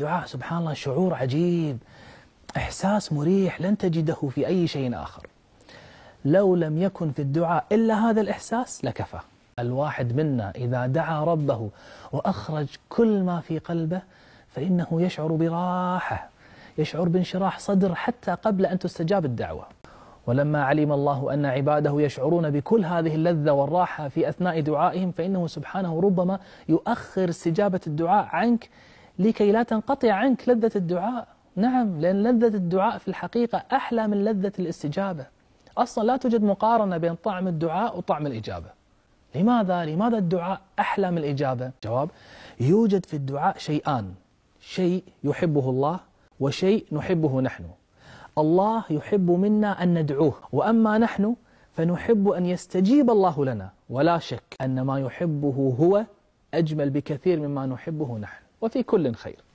الدعاء سبحان الله شعور عجيب إحساس مريح لن تجده في أي شيء آخر لو لم يكن في الدعاء إلا هذا الإحساس لكفى الواحد منا إذا دعا ربه وأخرج كل ما في قلبه فإنه يشعر براحة يشعر بانشراح صدر حتى قبل أن تستجاب الدعوة ولما علم الله أن عباده يشعرون بكل هذه اللذة والراحة في أثناء دعائهم فإنه سبحانه ربما يؤخر استجابة الدعاء عنك لكي لا تنقطع عنك لذة الدعاء نعم لأن لذة الدعاء في الحقيقة أحلى من لذة الاستجابة أصلا لا توجد مقارنة بين طعم الدعاء وطعم الإجابة لماذا؟ لماذا الدعاء أحلى من الإجابة؟ جواب يوجد في الدعاء شيئان شيء يحبه الله وشيء نحبه نحن الله يحب منا أن ندعوه وأما نحن فنحب أن يستجيب الله لنا ولا شك أن ما يحبه هو أجمل بكثير مما نحبه نحن وفي كل خير